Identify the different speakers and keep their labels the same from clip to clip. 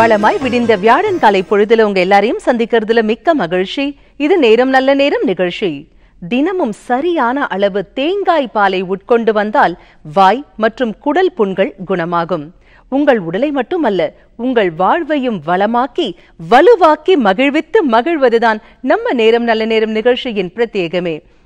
Speaker 1: வளமாய் விடிந்த வியாழன் காலை பொழுதுல உங்க எல்லாரையும் சந்திக்கிறதுல மிக்க மகிழ்ச்சி இது நேரம் நல்ல நேரம் நிகழ்ச்சி தினமும் சரியான அளவு தேங்காய் பாலை உட்கொண்டு வந்தால் வாய் மற்றும் குடல் புண்கள் குணமாகும் உங்கள் உடலை மட்டுமல்ல உங்கள் வாழ்வையும் வளமாக்கி வலுவாக்கி மகிழ்வித்து மகிழ்வதுதான் நம்ம நேரம் நல்ல நேரம் நிகழ்ச்சியின் பிரத்யேகமே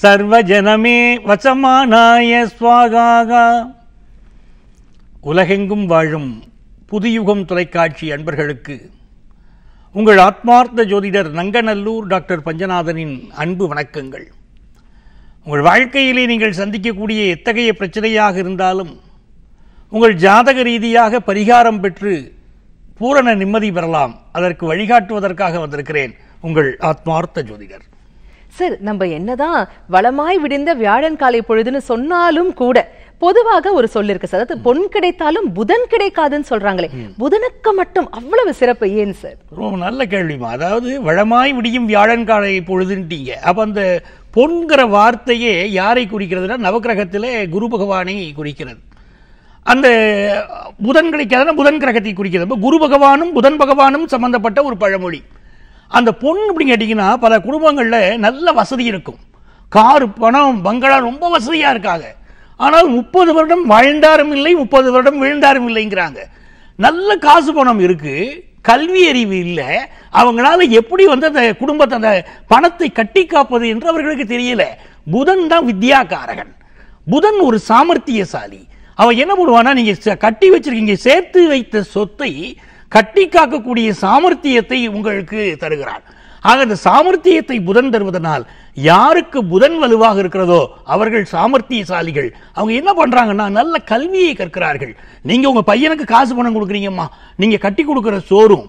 Speaker 2: சர்வஜனமே வசமானாய சுவாகா உலகெங்கும் வாழும் புதியுகம் தொலைக்காட்சி அன்பர்களுக்கு உங்கள் ஆத்மார்த்த ஜோதிடர் நங்கநல்லூர் டாக்டர் பஞ்சநாதனின் அன்பு வணக்கங்கள் உங்கள் வாழ்க்கையிலே நீங்கள் சந்திக்கக்கூடிய எத்தகைய பிரச்சனையாக இருந்தாலும் உங்கள் ஜாதக ரீதியாக பரிகாரம் பெற்று பூரண நிம்மதி பெறலாம் அதற்கு வழிகாட்டுவதற்காக வந்திருக்கிறேன் உங்கள் ஆத்மார்த்த ஜோதிடர்
Speaker 1: சார் நம்ம என்னதான் வளமாய் விடிந்த வியாழன் காலை பொழுதுன்னு சொன்னாலும் கூட பொதுவாக ஒரு சொல் இருக்கு சார் அதாவது பொன் கிடைத்தாலும் புதன் கிடைக்காதுன்னு சொல்றாங்களே புதனுக்கு மட்டும் அவ்வளவு சிறப்பு ஏன் சார் ரொம்ப
Speaker 2: நல்ல கேள்விமா அதாவது வளமாய் விடியும் வியாழன் காலை பொழுதுன்ட்டீங்க அப்ப அந்த பொன்கிற வார்த்தையே யாரை குறிக்கிறதுனா நவகிரகத்தில் குரு பகவானை குறிக்கிறது அந்த புதன் கிடைக்காதுன்னா புதன் கிரகத்தை குறிக்கிறது குரு பகவானும் புதன் பகவானும் சம்பந்தப்பட்ட ஒரு பழமொழி அந்த பொண்ணு அப்படின்னு கேட்டிங்கன்னா பல குடும்பங்களில் நல்ல வசதி இருக்கும் கார் பணம் பங்களா ரொம்ப வசதியாக இருக்காங்க ஆனால் முப்பது வருடம் வாழ்ந்தாரும் இல்லை முப்பது வருடம் விழுந்தாரும் இல்லைங்கிறாங்க நல்ல காசு பணம் இருக்குது கல்வி அறிவு இல்லை அவங்களால எப்படி வந்து அந்த குடும்பத்தை அந்த பணத்தை கட்டி காப்பது என்று அவர்களுக்கு தெரியல புதன் தான் வித்யாகாரகன் புதன் ஒரு சாமர்த்தியசாலி அவன் என்ன பண்ணுவானா நீங்கள் கட்டி வச்சிருக்கீங்க சேர்த்து வைத்த சொத்தை கட்டி காக்கக்கூடிய சாமர்த்தியத்தை உங்களுக்கு தருகிறார் ஆக அந்த சாமர்த்தியத்தை புதன் தருவதனால் யாருக்கு புதன் வலுவாக இருக்கிறதோ அவர்கள் சாமர்த்தியசாலிகள் அவங்க என்ன பண்றாங்கன்னா நல்ல கல்வியை கற்கிறார்கள் நீங்க உங்க பையனுக்கு காசு பணம் கொடுக்குறீங்கம்மா நீங்க கட்டி கொடுக்குற சோறும்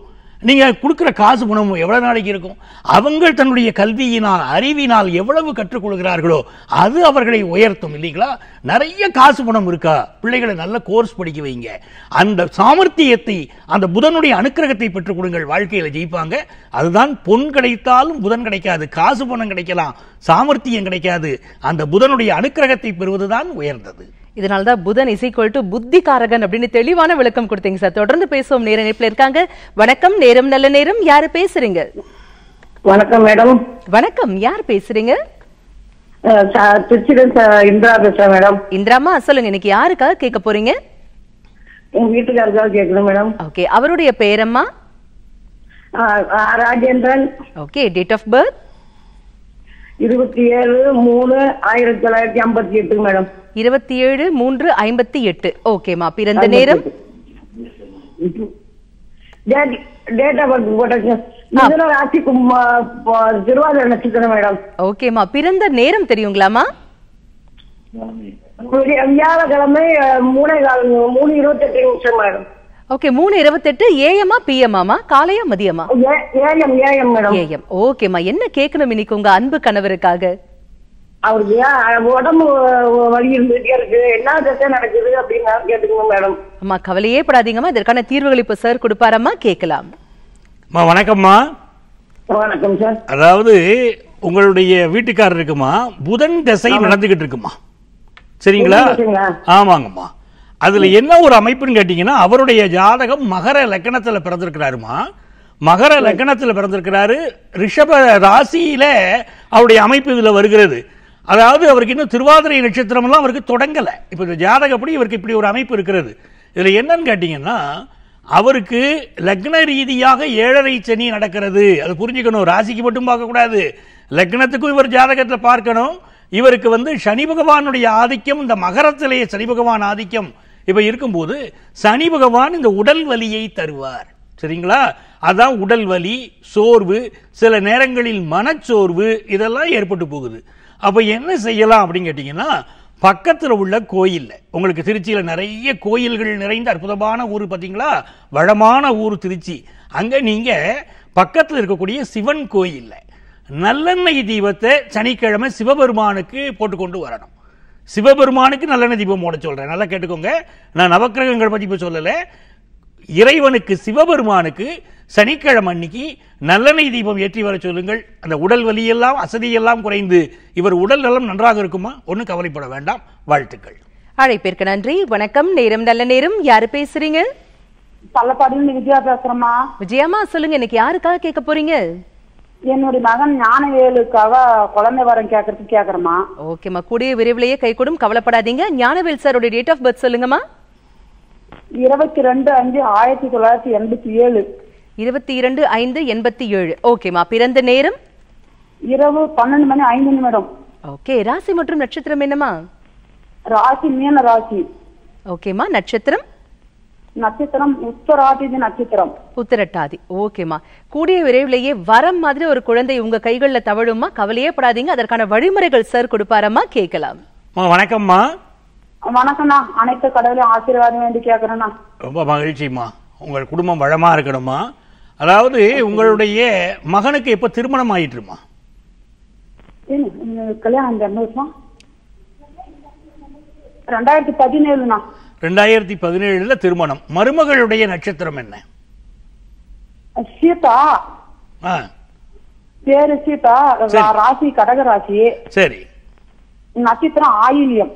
Speaker 2: நீங்கள் கொடுக்குற காசு குணமும் எவ்வளோ நாளைக்கு இருக்கும் அவங்கள் தன்னுடைய கல்வியினால் அறிவினால் எவ்வளவு கற்றுக்கொள்கிறார்களோ அது அவர்களை உயர்த்தும் இல்லைங்களா நிறைய காசு குணம் இருக்கா பிள்ளைகளை நல்ல கோர்ஸ் படிக்க வைங்க அந்த சாமர்த்தியத்தை அந்த புதனுடைய அனுக்கிரகத்தை பெற்றுக் கொடுங்கள் வாழ்க்கையில் ஜெயிப்பாங்க அதுதான் பொன் கிடைத்தாலும் புதன் கிடைக்காது காசு பணம் கிடைக்கலாம் சாமர்த்தியம் கிடைக்காது அந்த புதனுடைய அனுக்கிரகத்தை பெறுவதுதான் உயர்ந்தது
Speaker 1: இதனால தான் புதன் இசைக்குவல் டு காரகன் அப்படின்னு தெளிவான விளக்கம் கொடுத்தீங்க சார் தொடர்ந்து பேசுவோம் நேர இணைப்பில் இருக்காங்க வணக்கம் நேரம் நல்ல நேரம் யாரு பேசுறீங்க வணக்கம் மேடம் வணக்கம் யார் பேசுறீங்க இந்திரா பேசுறேன் மேடம் இந்திராமா சொல்லுங்க இன்னைக்கு யாருக்காக கேட்க போறீங்க உங்க வீட்டுக்காரருக்காக கேட்கணும் மேடம் ஓகே அவருடைய பேரம்மா Rajendran okay date of birth இருபத்தி ஏழு மூணு ஆயிரத்தி தொள்ளாயிரத்தி ஐம்பத்தி எட்டு மேடம் இருபத்தி ஏழு மூன்று ஐம்பத்தி எட்டு ஓகேமா பிறந்த நேரம் டேட் ஆஃப் பர்த் போட்டாச்சு ராசி திருவாதிரை மேடம் ஓகேமா பிறந்த நேரம் தெரியுங்களாமா வியாழக்கிழமை மூணே மூணு இருபத்தி எட்டு நிமிஷம் மேடம் ஓகே மூணு இருபத்தெட்டு ஏஎம்மா பிஎம்மாமா காலையா மதியமா ஏஎம் ஓகேம்மா என்ன கேட்கணும் இன்னைக்கு உங்க அன்பு கணவருக்காக அம்மா கவலையே படாதீங்கம்மா இதற்கான சார்
Speaker 2: வணக்கம்மா வணக்கம் சார் அதாவது உங்களுடைய வீட்டுக்காரர் இருக்குமா புதன் திசை நடந்துகிட்டு இருக்குமா சரிங்களா ஆமாங்கம்மா அதுல என்ன ஒரு அமைப்புன்னு கேட்டீங்கன்னா அவருடைய ஜாதகம் மகர லக்கணத்துல பிறந்திருக்கிறாருமா மகர லக்கணத்தில் பிறந்திருக்கிறாரு ரிஷப ராசியில அவருடைய அமைப்பு இதில் வருகிறது அதாவது அவருக்கு இன்னும் திருவாதிரை எல்லாம் அவருக்கு தொடங்கலை இப்போ இந்த ஜாதகப்படி இவருக்கு இப்படி ஒரு அமைப்பு இருக்கிறது இதில் என்னன்னு கேட்டீங்கன்னா அவருக்கு லக்ன ரீதியாக ஏழரை சனி நடக்கிறது அதை புரிஞ்சுக்கணும் ராசிக்கு மட்டும் பார்க்கக்கூடாது லக்னத்துக்கும் இவர் ஜாதகத்தில் பார்க்கணும் இவருக்கு வந்து சனி பகவானுடைய ஆதிக்கம் இந்த மகரத்திலேயே சனி பகவான் ஆதிக்கம் இப்போ இருக்கும்போது சனி பகவான் இந்த உடல் வலியை தருவார் சரிங்களா அதான் உடல் வலி சோர்வு சில நேரங்களில் மனச்சோர்வு இதெல்லாம் ஏற்பட்டு போகுது அப்போ என்ன செய்யலாம் அப்படின்னு கேட்டிங்கன்னா பக்கத்தில் உள்ள கோயிலில் உங்களுக்கு திருச்சியில் நிறைய கோயில்கள் நிறைந்த அற்புதமான ஊர் பார்த்தீங்களா வளமான ஊர் திருச்சி அங்கே நீங்கள் பக்கத்தில் இருக்கக்கூடிய சிவன் கோயிலில் நல்லெண்ணெய் தீபத்தை சனிக்கிழமை சிவபெருமானுக்கு போட்டுக்கொண்டு வரணும் சிவபெருமானுக்கு நல்லெண்ணெய் தீபம் போட சொல்கிறேன் நல்லா கேட்டுக்கோங்க நான் நவக்கிரகங்கள் பற்றி இப்போ சொல்லலை இறைவனுக்கு சிவபெருமானுக்கு சனிக்கிழமை அன்னைக்கு நல்லெண்ணெய் தீபம் ஏற்றி வர சொல்லுங்கள் அந்த உடல் வலியெல்லாம் அசதியெல்லாம் குறைந்து இவர் உடல் நலம் நன்றாக இருக்குமா ஒன்றும் கவலைப்பட வேண்டாம் வாழ்த்துக்கள்
Speaker 1: அழைப்பிற்கு நன்றி வணக்கம் நேரம் நல்ல நேரம் யாரு பேசுறீங்க பல்லப்பாடியில் விஜயா பேசுறமா விஜயாமா சொல்லுங்க இன்னைக்கு யாருக்காக கேட்க போறீங்க என்னுடைய மகன் ஞானவேலுக்காக குழந்தை வரம் கேட்கறதுக்கு கேக்குறமா ஓகேம்மா கூடிய விரைவிலேயே கை கூடும் கவலைப்படாதீங்க ஞானவேல் சாரோட டேட் ஆஃப் பர்த் சொல்லுங்கம்மா இருபத்தி ரெண்டு அஞ்சு ஆயிரத்தி தொள்ளாயிரத்தி எண்பத்தி ஏழு இருபத்தி இரண்டு ஐந்து எண்பத்தி ஏழு ஓகேம்மா பிறந்த நேரம் இரவு பன்னெண்டு மணி ஐந்து நிமிடம் ஓகே ராசி மற்றும் நட்சத்திரம் என்னம்மா ராசி மீன ராசி ஓகேம்மா நட்சத்திரம் நட்சத்திரம் உத்தராதிதி நட்சத்திரம் உத்தரட்டாதி ஓகேமா கூடிய விரைவிலேயே வரம் மாதிரி ஒரு குழந்தை உங்க கைகள்ல தவழும்மா கவலையே படாதீங்க அதற்கான வழிமுறைகள் சார் கொடுப்பாரம்மா கேட்கலாம் வணக்கம்மா வணக்கம்ண்ணா அனைத்து கடவுளையும் ஆசீர்வாதம் வேண்டி கேக்குறேண்ணா
Speaker 2: ரொம்ப மகிழ்ச்சிமா உங்கள் குடும்பம் வளமா இருக்கணுமா அதாவது உங்களுடைய மகனுக்கு இப்ப திருமணம் ஆயிட்டுமா கல்யாணம் ரெண்டாயிரத்தி பதினேழுண்ணா ரெண்டாயிரத்தி பதினேழுல திருமணம் மருமகளுடைய நட்சத்திரம் என்ன சீதா பேரு சீதா ராசி கடக ராசி சரி நட்சத்திரம் ஆயில்யம்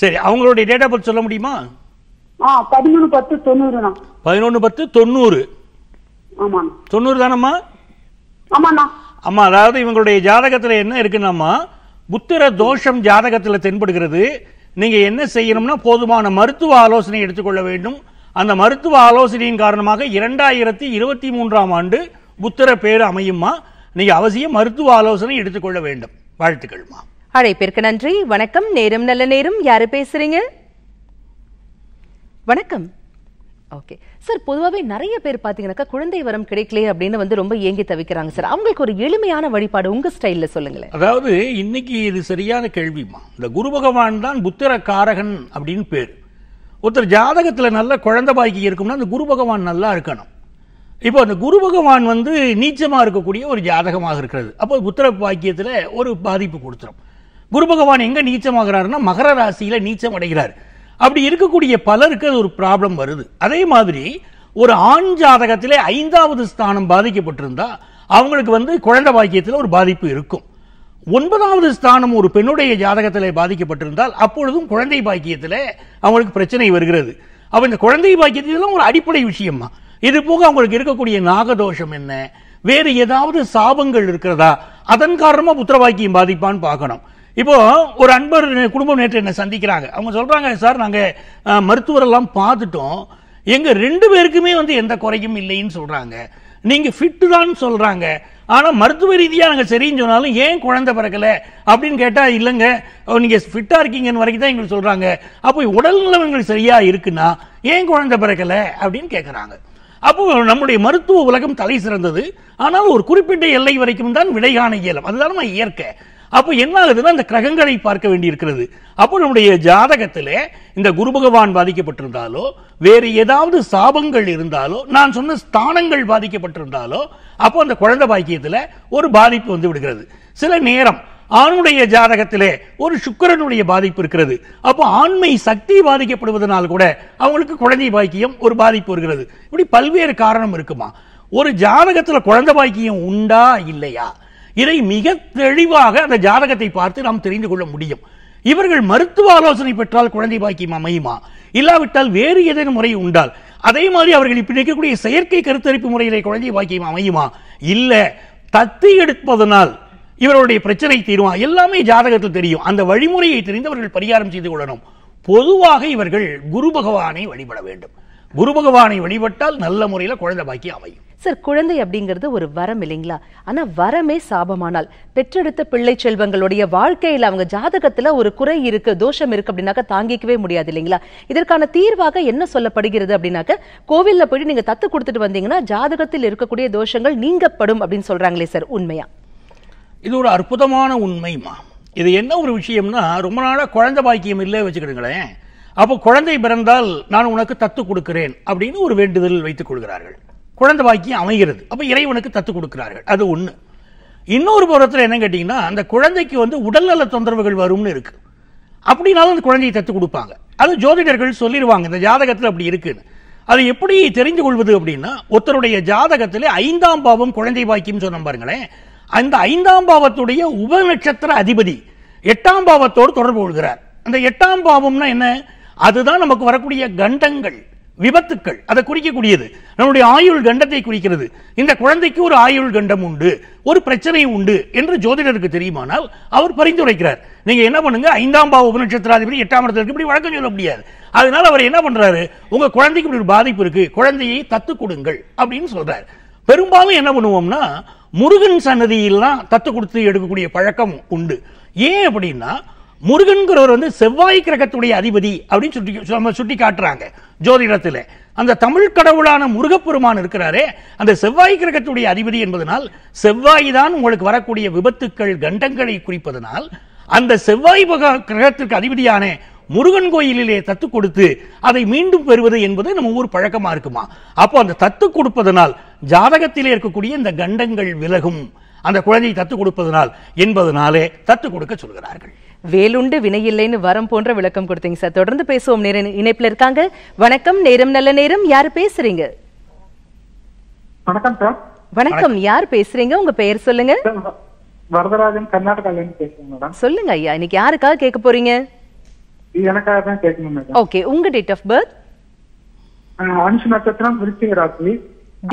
Speaker 2: சரி அவங்களுடைய டேட் ஆஃப் பர்த் சொல்ல முடியுமா பதினொன்னு பத்து தொண்ணூறுண்ணா பதினொன்னு பத்து தொண்ணூறு ஆமா தொண்ணூறு தானம்மா ஆமாண்ணா ஆமா அதாவது இவங்களுடைய ஜாதகத்துல என்ன இருக்குன்னாம்மா புத்திர தோஷம் ஜாதகத்துல தென்படுகிறது நீங்கள் என்ன செய்யணும்னா போதுமான மருத்துவ ஆலோசனை எடுத்துக்கொள்ள வேண்டும் அந்த மருத்துவ ஆலோசனையின் காரணமாக இரண்டாயிரத்தி இருபத்தி மூன்றாம் ஆண்டு புத்திர பேர் அமையுமா நீங்கள் அவசியம் மருத்துவ ஆலோசனை எடுத்துக்கொள்ள வேண்டும் வாழ்த்துக்கள்மா
Speaker 1: அழைப்பிற்கு நன்றி வணக்கம் நேரம் நல்ல நேரம் யாரு பேசுறீங்க வணக்கம் ஓகே சார் பொதுவாகவே நிறைய பேர் பார்த்தீங்கன்னாக்கா குழந்தை வரம் கிடைக்கலையே அப்படின்னு வந்து ரொம்ப ஏங்கி தவிக்கிறாங்க சார் அவங்களுக்கு ஒரு எளிமையான வழிபாடு உங்கள் ஸ்டைலில் சொல்லுங்களேன்
Speaker 2: அதாவது இன்னைக்கு இது சரியான கேள்விமா இந்த குரு பகவான் தான் புத்திர காரகன் அப்படின்னு பேர் ஒருத்தர் ஜாதகத்தில் நல்ல குழந்தை பாக்கி இருக்கும்னா அந்த குரு பகவான் நல்லா இருக்கணும் இப்போ அந்த குரு பகவான் வந்து நீச்சமாக இருக்கக்கூடிய ஒரு ஜாதகமாக இருக்கிறது அப்போ புத்திர பாக்கியத்தில் ஒரு பாதிப்பு கொடுத்துரும் குரு பகவான் எங்கே நீச்சமாகிறாருன்னா மகர ராசியில் நீச்சம் அடைகிறார் அப்படி இருக்கக்கூடிய பலருக்கு அது ஒரு ப்ராப்ளம் வருது அதே மாதிரி ஒரு ஆண் ஜாதகத்திலே ஐந்தாவது ஸ்தானம் பாதிக்கப்பட்டிருந்தா அவங்களுக்கு வந்து குழந்தை பாக்கியத்தில் ஒரு பாதிப்பு இருக்கும் ஒன்பதாவது ஸ்தானம் ஒரு பெண்ணுடைய ஜாதகத்தில் பாதிக்கப்பட்டிருந்தால் அப்பொழுதும் குழந்தை பாக்கியத்தில் அவங்களுக்கு பிரச்சனை வருகிறது அப்போ இந்த குழந்தை பாக்கியத்தில் ஒரு அடிப்படை விஷயமா இது போக அவங்களுக்கு இருக்கக்கூடிய நாகதோஷம் என்ன வேறு ஏதாவது சாபங்கள் இருக்கிறதா அதன் காரணமாக புத்திரவாக்கியம் பாதிப்பான்னு பார்க்கணும் இப்போ ஒரு அன்பர் குடும்பம் நேற்று என்னை சந்திக்கிறாங்க அவங்க சொல்றாங்க சார் நாங்க மருத்துவரெல்லாம் பார்த்துட்டோம் எங்க ரெண்டு பேருக்குமே வந்து எந்த குறையும் இல்லைன்னு சொல்றாங்க நீங்க ஃபிட்டு தான் சொல்றாங்க ஆனா மருத்துவ ரீதியா நாங்க சரின்னு சொன்னாலும் ஏன் குழந்தை பிறக்கல அப்படின்னு கேட்டா இல்லைங்க நீங்க ஃபிட்டா இருக்கீங்கன்னு வரைக்கும் தான் எங்களுக்கு சொல்றாங்க அப்போ உடல்நலம் எங்களுக்கு சரியா இருக்குன்னா ஏன் குழந்தை பிறக்கல அப்படின்னு கேட்கறாங்க அப்போ நம்முடைய மருத்துவ உலகம் தலை சிறந்தது ஆனால் ஒரு குறிப்பிட்ட எல்லை வரைக்கும் தான் விடை காண இயலும் அதுதான் நம்ம இயற்கை அப்போ என்ன ஆகுதுன்னா அந்த கிரகங்களை பார்க்க வேண்டியிருக்கிறது அப்போ நம்முடைய ஜாதகத்தில் இந்த குரு பகவான் பாதிக்கப்பட்டிருந்தாலோ வேறு ஏதாவது சாபங்கள் இருந்தாலோ நான் சொன்ன ஸ்தானங்கள் பாதிக்கப்பட்டிருந்தாலோ அப்போ அந்த குழந்தை பாக்கியத்தில் ஒரு பாதிப்பு வந்து விடுகிறது சில நேரம் ஆணுடைய ஜாதகத்திலே ஒரு சுக்கரனுடைய பாதிப்பு இருக்கிறது அப்போ ஆண்மை சக்தி பாதிக்கப்படுவதனால் கூட அவங்களுக்கு குழந்தை பாக்கியம் ஒரு பாதிப்பு வருகிறது இப்படி பல்வேறு காரணம் இருக்குமா ஒரு ஜாதகத்தில் குழந்தை பாக்கியம் உண்டா இல்லையா இதை மிக தெளிவாக அந்த ஜாதகத்தை பார்த்து நாம் தெரிந்து கொள்ள முடியும் இவர்கள் மருத்துவ ஆலோசனை பெற்றால் குழந்தை பாக்கியம் அமையுமா இல்லாவிட்டால் வேறு ஏதேனும் முறை உண்டால் அதே மாதிரி அவர்கள் இப்படி இருக்கக்கூடிய செயற்கை கருத்தரிப்பு முறையிலே குழந்தை பாக்கியம் அமையுமா இல்லை தத்தி எடுப்பதனால் இவருடைய பிரச்சனை தீருமா எல்லாமே ஜாதகத்தில் தெரியும் அந்த வழிமுறையை தெரிந்து அவர்கள் பரிகாரம் செய்து கொள்ளணும் பொதுவாக இவர்கள் குரு பகவானை வழிபட வேண்டும் குரு பகவானை வழிபட்டால் நல்ல முறையில் குழந்தை பாக்கியம் அமையும்
Speaker 1: சார் குழந்தை அப்படிங்கிறது ஒரு வரம் இல்லைங்களா ஆனா வரமே சாபமானால் பெற்றெடுத்த பிள்ளை செல்வங்களுடைய வாழ்க்கையில அவங்க ஜாதகத்துல ஒரு குறை இருக்கு தோஷம் இருக்கு அப்படின்னாக்க தாங்கிக்கவே முடியாது இல்லைங்களா இதற்கான தீர்வாக என்ன சொல்லப்படுகிறது அப்படின்னாக்க கோவில்ல போயிட்டு நீங்க தத்து கொடுத்துட்டு வந்தீங்கன்னா ஜாதகத்தில் இருக்கக்கூடிய தோஷங்கள் நீங்கப்படும் அப்படின்னு சொல்றாங்களே சார் உண்மையா
Speaker 2: இது ஒரு அற்புதமான உண்மைமா இது என்ன ஒரு விஷயம்னா ரொம்ப நாளாக குழந்தை பாக்கியம் இல்லை வச்சுக்கிடுங்களேன் அப்போ குழந்தை பிறந்தால் நான் உனக்கு தத்து கொடுக்கிறேன் அப்படின்னு ஒரு வேண்டுதல் வைத்துக் கொள்கிறார்கள் குழந்தை பாக்கியம் அமைகிறது அப்போ இறைவனுக்கு தத்து கொடுக்கிறார்கள் அது ஒன்று இன்னொரு புறத்தில் என்ன கேட்டிங்கன்னா அந்த குழந்தைக்கு வந்து உடல்நல தொந்தரவுகள் வரும்னு இருக்குது அப்படின்னாலும் அந்த குழந்தையை தத்து கொடுப்பாங்க அது ஜோதிடர்கள் சொல்லிடுவாங்க இந்த ஜாதகத்தில் அப்படி இருக்குன்னு அது எப்படி தெரிந்து கொள்வது அப்படின்னா ஒருத்தருடைய ஜாதகத்தில் ஐந்தாம் பாவம் குழந்தை பாக்கியம் சொன்ன பாருங்களேன் அந்த ஐந்தாம் பாவத்துடைய உப நட்சத்திர அதிபதி எட்டாம் பாவத்தோடு தொடர்பு கொள்கிறார் அந்த எட்டாம் பாவம்னா என்ன அதுதான் நமக்கு வரக்கூடிய கண்டங்கள் விபத்துக்கள் அதை குறிக்கக்கூடியது நம்முடைய ஆயுள் கண்டத்தை குறிக்கிறது இந்த குழந்தைக்கு ஒரு ஆயுள் கண்டம் உண்டு ஒரு பிரச்சனை உண்டு என்று ஜோதிடருக்கு தெரியுமானால் அவர் பரிந்துரைக்கிறார் நீங்க என்ன பண்ணுங்க ஐந்தாம் பாவ நட்சத்திராதிபதி எட்டாம் இடத்திற்கு இப்படி வழக்கம் சொல்ல முடியாது அதனால அவர் என்ன பண்றாரு உங்க குழந்தைக்கு இப்படி ஒரு பாதிப்பு இருக்கு குழந்தையை தத்து கொடுங்கள் அப்படின்னு சொல்றாரு பெரும்பாலும் என்ன பண்ணுவோம்னா முருகன் தான் தத்து கொடுத்து எடுக்கக்கூடிய பழக்கம் உண்டு ஏன் அப்படின்னா முருகன்கிறவர் வந்து செவ்வாய் கிரகத்துடைய அதிபதி அப்படின்னு சுட்டி நம்ம சுட்டி காட்டுறாங்க ஜோதிடத்தில் அந்த தமிழ் கடவுளான முருகப்பெருமான் இருக்கிறாரே அந்த செவ்வாய் கிரகத்துடைய அதிபதி என்பதனால் செவ்வாய் தான் உங்களுக்கு வரக்கூடிய விபத்துக்கள் கண்டங்களை குறிப்பதனால் அந்த செவ்வாய் கிரகத்திற்கு அதிபதியான முருகன் கோயிலிலே தத்து கொடுத்து அதை மீண்டும் பெறுவது என்பது நம்ம ஊர் பழக்கமா இருக்குமா அப்போ அந்த தத்து கொடுப்பதனால் ஜாதகத்திலே இருக்கக்கூடிய இந்த கண்டங்கள் விலகும் அந்த குழந்தையை தத்து கொடுப்பதனால் என்பதனாலே தத்து கொடுக்க சொல்கிறார்கள்
Speaker 1: வேலுண்டு வினையில்லைன்னு வரம் போன்ற விளக்கம் கொடுத்தீங்க சார் தொடர்ந்து பேசுவோம் நேர இணைப்புல இருக்காங்க வணக்கம் நேரம் நல்ல நேரம் யாரு பேசுறீங்க வணக்கம் சார் வணக்கம் யார் பேசுறீங்க உங்க பெயர் சொல்லுங்க வரதராஜன் கர்நாடகால இருந்து பேசுறேன் சொல்லுங்க ஐயா இன்னைக்கு யாருக்காக கேட்க போறீங்க
Speaker 2: எனக்காக தான் கேட்கணும்
Speaker 1: ஓகே உங்க டேட் ஆஃப் பர்த்
Speaker 2: அஞ்சு நட்சத்திரம் விருச்சிக ராசி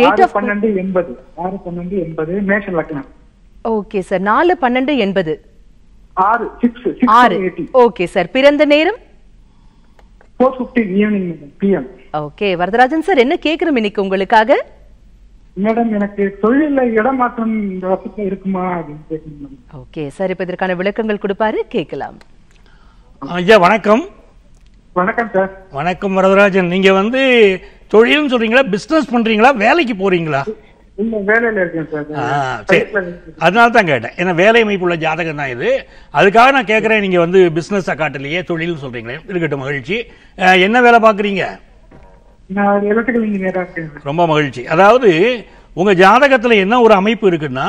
Speaker 2: டேட் ஆஃப் பன்னெண்டு எண்பது ஆறு பன்னெண்டு எண்பது மேஷ லக்னம்
Speaker 1: ஓகே சார் நாலு பன்னெண்டு எண்பது ஆறு சிக்ஸ் ஆறு ஓகே சார் பிறந்த நேரம் four fifteen evening PM okay Varadarajan sir என்ன கேட்குறோம் இன்னைக்கு உங்களுக்காக மேடம் எனக்கு தொழில இடமாற்றம் இருக்குமா அப்படின்னு ஓகே சார் இப்போ இதற்கான விளக்கங்கள் கொடுப்பாரு கேட்கலாம்
Speaker 2: ஐயா வணக்கம் வணக்கம் சார் வணக்கம் வரதராஜன் நீங்க வந்து தொழில்னு சொல்றீங்களா பிசினஸ் பண்றீங்களா வேலைக்கு போறீங்களா அதனால தான் கேட்டேன் வேலை தான் அதுக்காக நான் வந்து இருக்கட்டும் மகிழ்ச்சி என்ன வேலை பாக்குறீங்க ரொம்ப மகிழ்ச்சி அதாவது உங்க ஜாதகத்துல என்ன ஒரு அமைப்பு இருக்குன்னா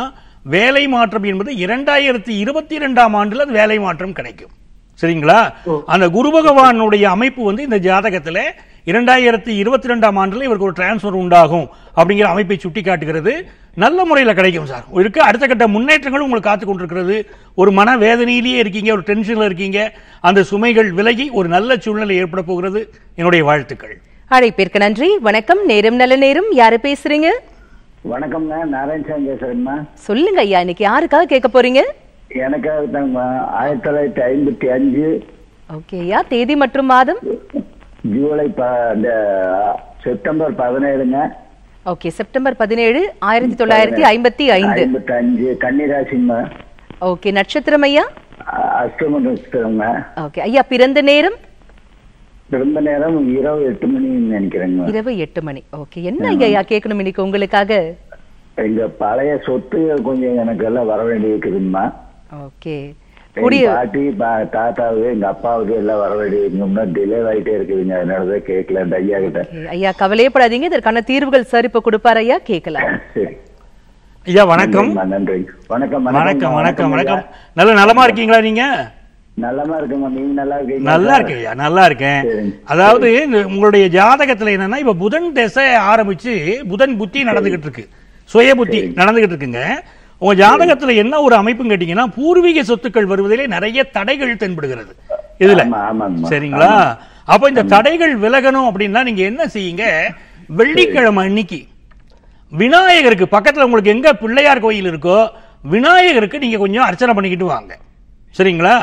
Speaker 2: வேலை மாற்றம் என்பது இரண்டாயிரத்தி இருபத்தி ரெண்டாம் ஆண்டுல அது வேலை மாற்றம் கிடைக்கும் சரிங்களா அந்த குரு பகவானுடைய அமைப்பு வந்து இந்த ஜாதகத்துல இரண்டாயிரத்தி இருபத்தி ரெண்டாம் ஆண்டில் இவருக்கு ஒரு டிரான்ஸ்பர் உண்டாகும் அப்படிங்கிற அமைப்பை சுட்டி காட்டுகிறது நல்ல முறையில் கிடைக்கும் சார் இருக்கு அடுத்த கட்ட முன்னேற்றங்களும் உங்களுக்கு காத்து கொண்டிருக்கிறது ஒரு மன வேதனையிலேயே இருக்கீங்க ஒரு டென்ஷனில் இருக்கீங்க அந்த சுமைகள் விலகி ஒரு நல்ல சூழ்நிலை ஏற்பட போகிறது என்னுடைய வாழ்த்துக்கள்
Speaker 1: அழைப்பிற்கு நன்றி வணக்கம் நேரம் நல்ல நேரம் யாரு பேசுறீங்க
Speaker 2: வணக்கம் நாராயணசாமி
Speaker 1: பேசுறேன் சொல்லுங்க ஐயா இன்னைக்கு யாருக்காக கேட்க போறீங்க எனக்காக
Speaker 2: தாங்கம்மா ஆயிரத்தி தொள்ளாயிரத்தி ஐம்பத்தி அஞ்சு
Speaker 1: ஓகே ஐயா தேதி மற்றும் மாதம்
Speaker 2: ஜூலை இந்த செப்டம்பர் பதினேழுங்க
Speaker 1: ஓகே செப்டம்பர் பதினேழு ஆயிரத்தி தொள்ளாயிரத்தி ஐம்பத்தி ஐந்து
Speaker 2: ஐம்பத்தஞ்சு கன்னிராசிம்மா
Speaker 1: ஓகே நட்சத்திரம் ஐயா
Speaker 2: அஷ்டம நட்சத்திரம்ங்க
Speaker 1: ஓகே ஐயா பிறந்த நேரம்
Speaker 2: பிறந்த நேரம் இரவு எட்டு மணி நினைக்கிறேங்க
Speaker 1: இரவு எட்டு மணி ஓகே என்ன ஐயா கேட்கணும் இன்னைக்கு உங்களுக்காக
Speaker 2: எங்க பழைய சொத்து கொஞ்சம் எனக்கு எல்லாம் வர வேண்டியிருக்குதுங்கம்மா ஓகே பாட்டி தாத்தாவுக்கு எங்க அப்பாவுக்கு எல்லாம் வரவேண்டிங்கன்னா டிலே ஆகிட்டே இருக்குதுங்க அதனாலதான் கேட்கல இந்த ஐயா கிட்ட
Speaker 1: ஐயா கவலையப்படாதீங்க இதற்கான தீர்வுகள் சரிப்ப இப்ப கொடுப்பாரு ஐயா கேட்கலாம்
Speaker 2: ஐயா வணக்கம் நன்றி வணக்கம் வணக்கம் வணக்கம் வணக்கம் நல்ல நலமா இருக்கீங்களா நீங்க நலமா இருக்கேன் நல்லா இருக்கீங்க நல்லா இருக்கேன் நல்லா இருக்கேன் அதாவது உங்களுடைய ஜாதகத்துல என்னன்னா இப்ப புதன் திசை ஆரம்பிச்சு புதன் புத்தி நடந்துகிட்டு இருக்கு சுய புத்தி நடந்துகிட்டு இருக்குங்க உங்க ஜாதகத்துல என்ன ஒரு அமைப்பு கேட்டீங்கன்னா பூர்வீக சொத்துக்கள் வருவதிலே நிறைய தடைகள் தென்படுகிறது இதுல சரிங்களா அப்ப இந்த தடைகள் விலகணும் அப்படின்னா நீங்க என்ன செய்யுங்க வெள்ளிக்கிழமை அன்னைக்கு விநாயகருக்கு பக்கத்துல உங்களுக்கு எங்க பிள்ளையார் கோயில் இருக்கோ விநாயகருக்கு நீங்க கொஞ்சம் அர்ச்சனை பண்ணிக்கிட்டு வாங்க சரிங்களா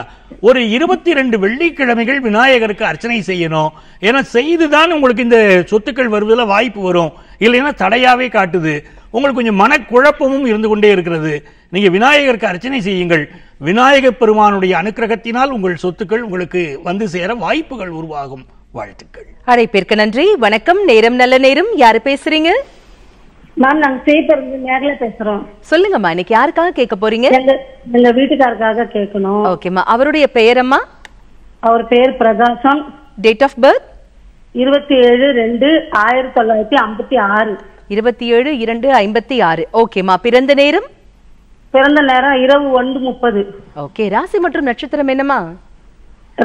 Speaker 2: ஒரு இருபத்தி ரெண்டு வெள்ளிக்கிழமைகள் விநாயகருக்கு அர்ச்சனை செய்யணும் ஏன்னா செய்துதான் உங்களுக்கு இந்த சொத்துக்கள் வருவதில் வாய்ப்பு வரும் இல்லைன்னா தடையாவே காட்டுது உங்களுக்கு கொஞ்சம் மனக்குழப்பமும் இருந்து கொண்டே இருக்கிறது நீங்கள் விநாயகருக்கு அர்ச்சனை செய்யுங்கள் விநாயக பெருமானுடைய அனுக்கிரகத்தினால் உங்கள் சொத்துக்கள் உங்களுக்கு வந்து சேர வாய்ப்புகள் உருவாகும் வாழ்த்துக்கள்
Speaker 1: அழைப்பிற்கு நன்றி வணக்கம் நேரம் நல்ல நேரம் யாரு பேசுறீங்க மேம் நாங்க சேப்பருந்து நேர்ல பேசுறோம் சொல்லுங்கம்மா இன்னைக்கு யாருக்காக கேட்க போறீங்க எங்க வீட்டுக்காரருக்காக கேட்கணும் ஓகேம்மா அவருடைய பெயரம்மா அவர் பெயர் பிரகாசம் டேட் ஆஃப் பர்த் இருபத்தி ஏழு ரெண்டு ஆயிரத்தி தொள்ளாயிரத்தி ஐம்பத்தி ஆறு இருபத்தி ஏழு இரண்டு ஐம்பத்தி ஆறு ஓகேமா பிறந்த நேரம் பிறந்த நேரம் இரவு ஒன்று முப்பது ஓகே ராசி மற்றும் நட்சத்திரம் என்னமா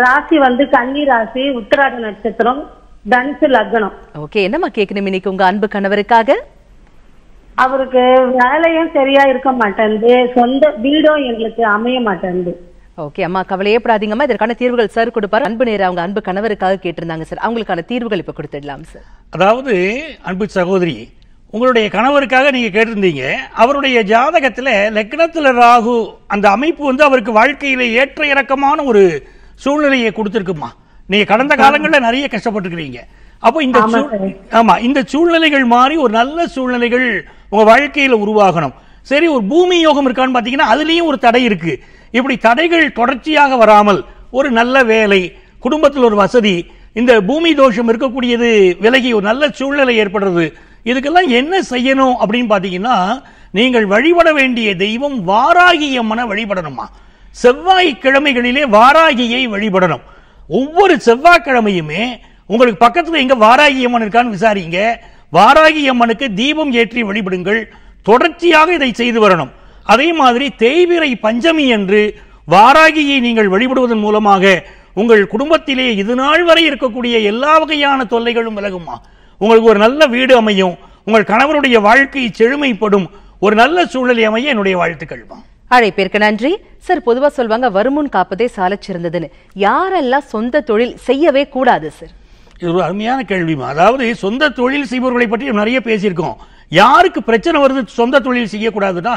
Speaker 1: ராசி வந்து கன்னி ராசி உத்திராட நட்சத்திரம் தனுசு லக்னம் ஓகே என்னம்மா கேட்கணும் இன்னைக்கு உங்க அன்பு கணவருக்காக அவருக்கு வேலையும் சரியா இருக்க மாட்டேங்குது சொந்த வீடும் எங்களுக்கு அமைய மாட்டேங்குது ஓகே அம்மா கவலையப்படாதீங்கம்மா இதற்கான தீர்வுகள் சார் கொடுப்பார் அன்பு நேரம் அவங்க அன்பு கணவருக்காக கேட்டிருந்தாங்க சார்
Speaker 2: அவங்களுக்கான தீர்வுகள் இப்போ கொடுத்துடலாம் சார் அதாவது அன்பு சகோதரி உங்களுடைய கணவருக்காக நீங்க கேட்டிருந்தீங்க அவருடைய ஜாதகத்துல லக்னத்துல ராகு அந்த அமைப்பு வந்து அவருக்கு வாழ்க்கையில ஏற்ற இறக்கமான ஒரு சூழ்நிலையை கொடுத்துருக்குமா நீங்க கடந்த காலங்களில் நிறைய கஷ்டப்பட்டுருக்கிறீங்க அப்போ இந்த ஆமா இந்த சூழ்நிலைகள் மாறி ஒரு நல்ல சூழ்நிலைகள் உங்க வாழ்க்கையில உருவாகணும் சரி ஒரு பூமி யோகம் இருக்கான்னு பாத்தீங்கன்னா அதுலயும் ஒரு தடை இருக்கு இப்படி தடைகள் தொடர்ச்சியாக வராமல் ஒரு நல்ல வேலை குடும்பத்தில் ஒரு வசதி இந்த பூமி தோஷம் இருக்கக்கூடியது விலகி ஒரு நல்ல சூழ்நிலை ஏற்படுறது இதுக்கெல்லாம் என்ன செய்யணும் அப்படின்னு பார்த்தீங்கன்னா நீங்கள் வழிபட வேண்டிய தெய்வம் வாராகி அம்மனை வழிபடணுமா செவ்வாய் கிழமைகளிலே வாராகியை வழிபடணும் ஒவ்வொரு செவ்வாய்க்கிழமையுமே உங்களுக்கு பக்கத்தில் எங்கே வாராகி அம்மன் இருக்கான்னு விசாரிங்க வாராகி அம்மனுக்கு தீபம் ஏற்றி வழிபடுங்கள் தொடர்ச்சியாக இதை செய்து வரணும் அதே மாதிரி தேய்பிரை பஞ்சமி என்று வாராகியை நீங்கள் வழிபடுவதன் மூலமாக உங்கள் குடும்பத்திலே இது நாள் வரை இருக்கக்கூடிய எல்லா வகையான தொல்லைகளும் விலகுமா உங்களுக்கு ஒரு நல்ல வீடு அமையும் உங்கள் கணவருடைய வாழ்க்கை செழுமைப்படும் ஒரு நல்ல சூழ்நிலை அமைய என்னுடைய வாழ்த்துக்கள்
Speaker 1: அழைப்பிற்கு நன்றி சார் பொதுவா சொல்வாங்க வருமுன் காப்பதே சாலச்சிறந்ததுன்னு யாரெல்லாம் சொந்த தொழில் செய்யவே கூடாது சார்
Speaker 2: இது ஒரு அருமையான கேள்வி அதாவது சொந்த தொழில் செய்பவர்களை பற்றி நிறைய பேசியிருக்கோம் யாருக்கு பிரச்சனை வருது சொந்த தொழில் செய்யக்கூடாதுன்னா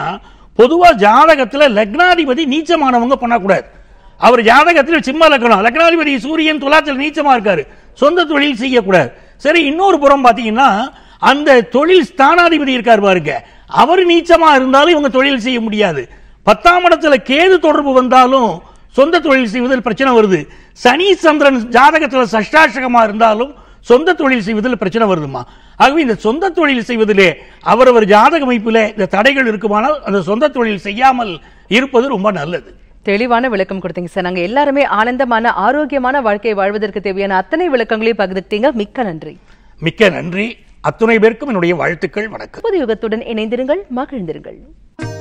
Speaker 2: பொதுவாக ஜாதகத்தில் லக்னாதிபதி நீச்சமானவங்க பண்ணக்கூடாது அவர் ஜாதகத்தில் சிம்ம லக்னம் லக்னாதிபதி சூரியன் துலாத்தில் நீச்சமாக இருக்காரு சொந்த தொழில் செய்யக்கூடாது சரி இன்னொரு புறம் பார்த்தீங்கன்னா அந்த தொழில் ஸ்தானாதிபதி இருக்கார் பாருங்க அவர் நீச்சமா இருந்தாலும் இவங்க தொழில் செய்ய முடியாது பத்தாம் இடத்துல கேது தொடர்பு வந்தாலும் சொந்த தொழில் செய்வதில் பிரச்சனை வருது சனி சந்திரன் ஜாதகத்தில் சஷ்டாசகமா இருந்தாலும் சொந்த தொழில் செய்வதில் பிரச்சனை வருதுமா ஆகவே இந்த சொந்த தொழில் செய்வதிலே அவரவர் ஜாதக அமைப்பில் இந்த தடைகள் இருக்குமானால் அந்த சொந்த தொழில் செய்யாமல் இருப்பது ரொம்ப நல்லது தெளிவான
Speaker 1: விளக்கம் கொடுத்தீங்க சார் நாங்கள் எல்லாருமே ஆனந்தமான ஆரோக்கியமான வாழ்க்கை வாழ்வதற்கு தேவையான அத்தனை விளக்கங்களையும் பகிர்ந்துட்டீங்க மிக்க நன்றி
Speaker 2: மிக்க நன்றி அத்துணை பேருக்கும் என்னுடைய வாழ்த்துக்கள் வணக்கம்
Speaker 1: புது யுகத்துடன் இணைந்திருங்கள் மகிழ்ந்திருங்கள்